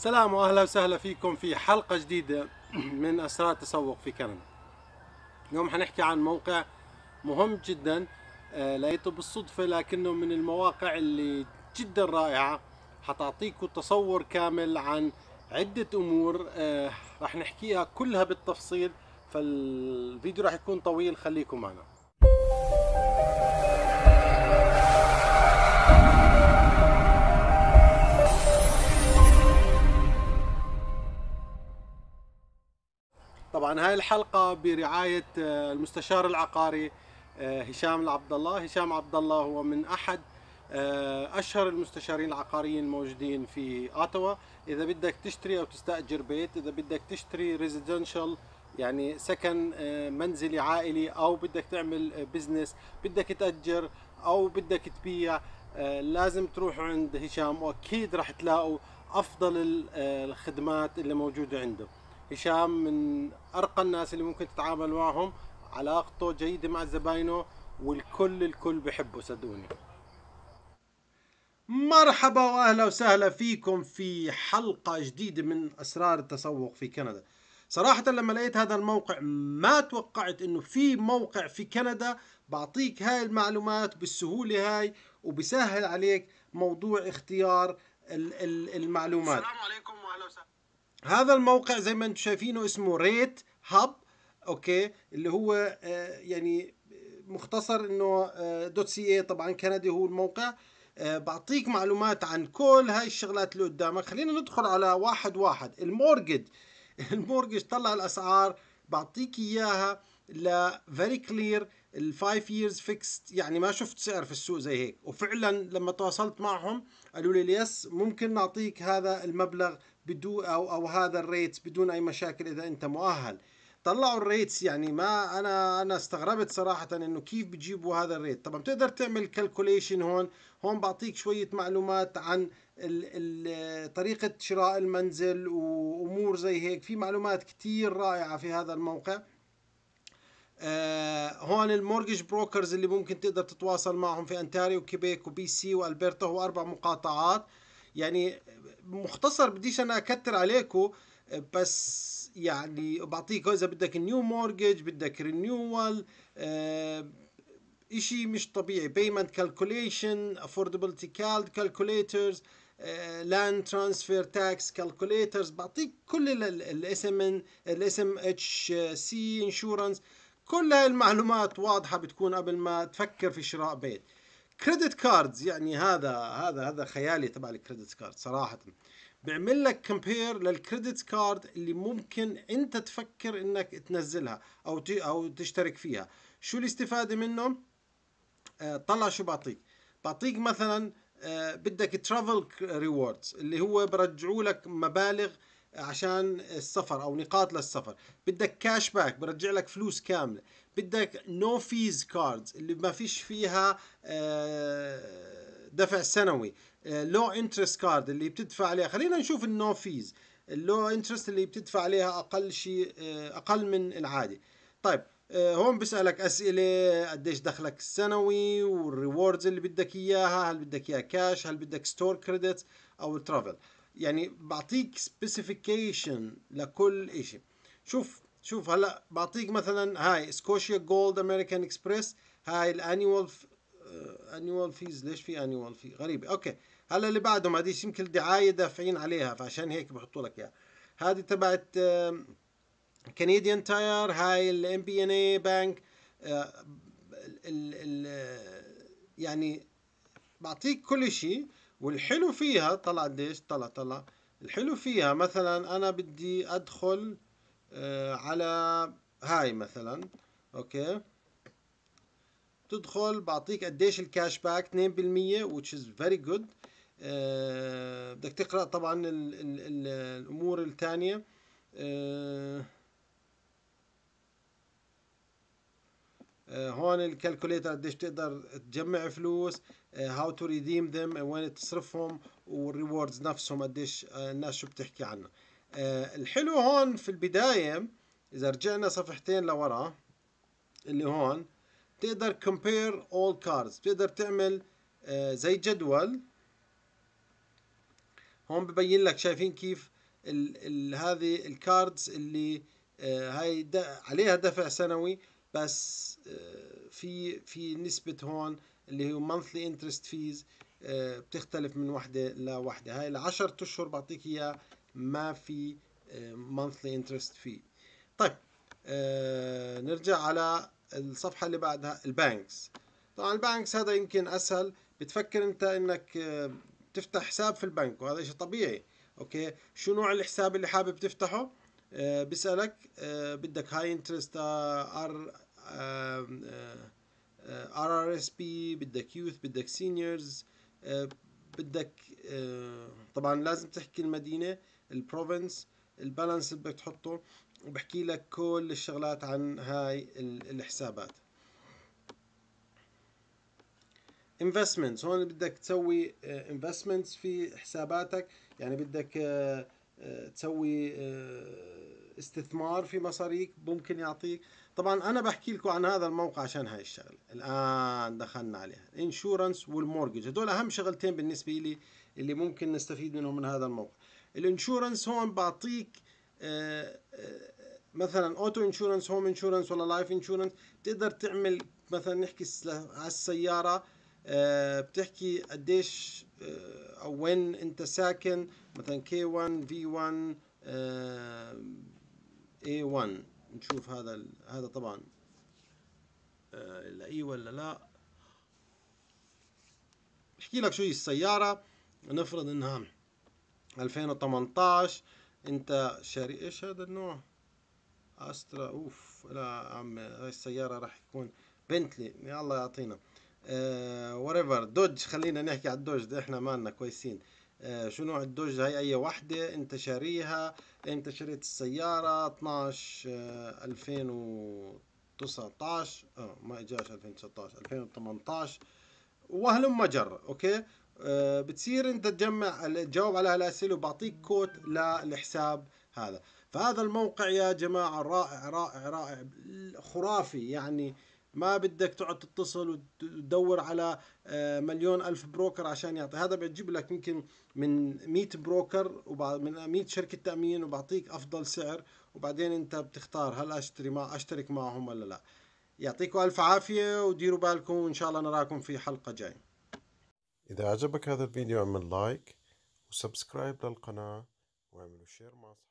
سلام واهلا وسهلا فيكم في حلقه جديده من اسرار التسوق في كندا. اليوم حنحكي عن موقع مهم جدا لقيته آه، بالصدفه لكنه من المواقع اللي جدا رائعه حتعطيكم تصور كامل عن عده امور آه، راح نحكيها كلها بالتفصيل فالفيديو راح يكون طويل خليكم معنا. طبعا هاي الحلقة برعاية آه، المستشار العقاري آه، هشام العبد الله هشام عبد الله هو من أحد آه، أشهر المستشارين العقاريين الموجودين في أتوا إذا بدك تشتري أو تستأجر بيت إذا بدك تشتري ريزيدنشال يعني سكن منزلي عائلي أو بدك تعمل بزنس بدك تأجر أو بدك تبيع لازم تروحوا عند هشام وأكيد راح تلاقوا أفضل الخدمات اللي موجودة عنده هشام من ارقى الناس اللي ممكن تتعامل معهم علاقته جيده مع زباينه والكل الكل بحبه صدقوني مرحبا واهلا وسهلا فيكم في حلقه جديده من اسرار التسوق في كندا صراحة لما لقيت هذا الموقع ما توقعت انه في موقع في كندا بعطيك هاي المعلومات بالسهولة هاي وبسهل عليك موضوع اختيار المعلومات السلام عليكم واهلا وسهلا هذا الموقع زي ما انتم شايفينه اسمه ريت هاب اوكي اللي هو آه، يعني مختصر انه آه، دوت سي اي طبعا كندي هو الموقع آه، بعطيك معلومات عن كل هاي الشغلات اللي قدامك خلينا ندخل على واحد واحد المورجج المورجج طلع الاسعار بعطيك اياها ل فيري كلير الفايف ييرز فيكست يعني ما شفت سعر في السوق زي هيك وفعلا لما تواصلت معهم قالوا لي يس ممكن نعطيك هذا المبلغ بدون او او هذا الريتس بدون اي مشاكل اذا انت مؤهل طلعوا الريتس يعني ما انا انا استغربت صراحه انه كيف بيجيبوا هذا الريت طبعا بتقدر تعمل كالكوليشن هون هون بعطيك شويه معلومات عن طريقه شراء المنزل وامور زي هيك في معلومات كتير رائعه في هذا الموقع آه هون المورجج بروكرز اللي ممكن تقدر تتواصل معهم في انتاريو وكيبيك وبي سي والبرتا هو اربع مقاطعات يعني مختصر بديش انا اكتر عليكم بس يعني بعطيك اذا بدك نيو مورجج بدك رينيوال آه، اشي مش طبيعي بيمنت كالكوليشن افوردابيلتي كالد كالكوليترز لاند ترانسفير تاكس كالكوليترز بعطيك كل الاس ام ان الاس ام اتش سي انشورنس كل هاي المعلومات واضحه بتكون قبل ما تفكر في شراء بيت كريدت كاردز يعني هذا هذا هذا خيالي تبع الكريدت كارد صراحه بيعمل لك كومبير للكريدت كارد اللي ممكن انت تفكر انك تنزلها او او تشترك فيها شو الاستفاده منه آه، طلع شو بعطيك بعطيك مثلا آه، بدك ترافل ريوردز اللي هو برجعوا لك مبالغ عشان السفر او نقاط للسفر بدك كاش باك برجع لك فلوس كامله بدك نو فيز كاردز اللي ما فيش فيها آه، دفع سنوي لو انترست كارد اللي بتدفع عليها خلينا نشوف النو فيز اللو انترست اللي بتدفع عليها اقل شيء آه، اقل من العادي طيب آه، هون بسألك أسئلة قديش دخلك السنوي والريوردز اللي بدك إياها هل بدك إياها كاش هل بدك ستور كريدت أو ترافل يعني بعطيك سبيسيفيكيشن لكل شيء شوف شوف هلا بعطيك مثلا هاي سكوشيا جولد امريكان اكسبريس هاي الانيوال انيوال فيز ليش في انيوال في غريبه اوكي هلا اللي بعدهم هذه يمكن دعايه دافعين عليها فعشان هيك بحطوا لك اياها هذه تبعت كنديان تاير هاي الام بي ان اي بانك يعني بعطيك كل شيء والحلو فيها طلع قديش طلع طلع الحلو فيها مثلا انا بدي ادخل آه، على هاي مثلا اوكي بتدخل بعطيك قديش الكاش باك 2% which is very good آه، بدك تقرا طبعا الـ الـ الـ الامور الثانيه آه، آه، هون الكالكوليتر قديش تقدر تجمع فلوس هاو تو ريديم ذم وين تصرفهم والريوردز نفسهم قديش آه، الناس شو بتحكي عنها آه، الحلو هون في البداية إذا رجعنا صفحتين لورا اللي هون تقدر كومبير اول كاردز بتقدر تعمل زي جدول هون ببين لك شايفين كيف ال ال هذه الكاردز اللي هاي عليها دفع سنوي بس آه، في في نسبة هون اللي هو monthly interest fees آه، بتختلف من وحدة لوحدة هاي العشرة أشهر بعطيك إياها ما في آه، monthly interest fee طيب نرجع على الصفحة اللي بعدها البانكس طبعا البانكس هذا يمكن أسهل بتفكر أنت أنك تفتح حساب في البنك وهذا شيء طبيعي أوكي شو نوع الحساب اللي حابب تفتحه آه، بيسالك آه، بدك هاي انترست ار ار ار اس بي بدك يوث بدك سينيورز آه، بدك طبعا لازم تحكي المدينه البروفنس البالانس اللي بدك تحطه وبحكي لك كل الشغلات عن هاي الحسابات انفستمنت هون بدك تسوي انفستمنت في حساباتك يعني بدك تسوي آه، استثمار في مصاريك ممكن يعطيك طبعا انا بحكي لكم عن هذا الموقع عشان هاي الشغله الان دخلنا عليها الانشورنس والمورجج هدول اهم شغلتين بالنسبه لي اللي ممكن نستفيد منهم من هذا الموقع الانشورنس هون بعطيك آه، آه، مثلا اوتو انشورنس هوم انشورنس ولا لايف انشورنس تقدر تعمل مثلا نحكي على السياره آه، بتحكي قديش آه، او وين انت ساكن مثلا K1 V1 A1 نشوف هذا هذا طبعا آه، لا اي ولا لا احكي لك شو هي السيارة نفرض انها 2018 انت شاري ايش هذا النوع استرا اوف لا عم هاي السيارة راح يكون بنتلي يلا يعطينا وريفر آه، دوج خلينا نحكي على الدوج احنا مالنا كويسين آه، شو نوع الدوج هاي اي وحده انت شاريها انت شريت السيارة 12 2019 آه،, اه ما اجاش 2019 2018 وهلم جر اوكي أه بتصير انت تجمع تجاوب على هالاسئله وبعطيك كود للحساب هذا فهذا الموقع يا جماعه رائع رائع رائع خرافي يعني ما بدك تقعد تتصل وتدور على آه، مليون ألف بروكر عشان يعطي هذا بيجيب لك يمكن من 100 بروكر من 100 شركة تأمين وبعطيك أفضل سعر وبعدين أنت بتختار هل أشتري مع أشترك معهم ولا لا يعطيكم ألف عافية وديروا بالكم وإن شاء الله نراكم في حلقة جاية إذا عجبك هذا الفيديو اعمل لايك وسبسكرايب للقناة واعملوا شير مع أصحابك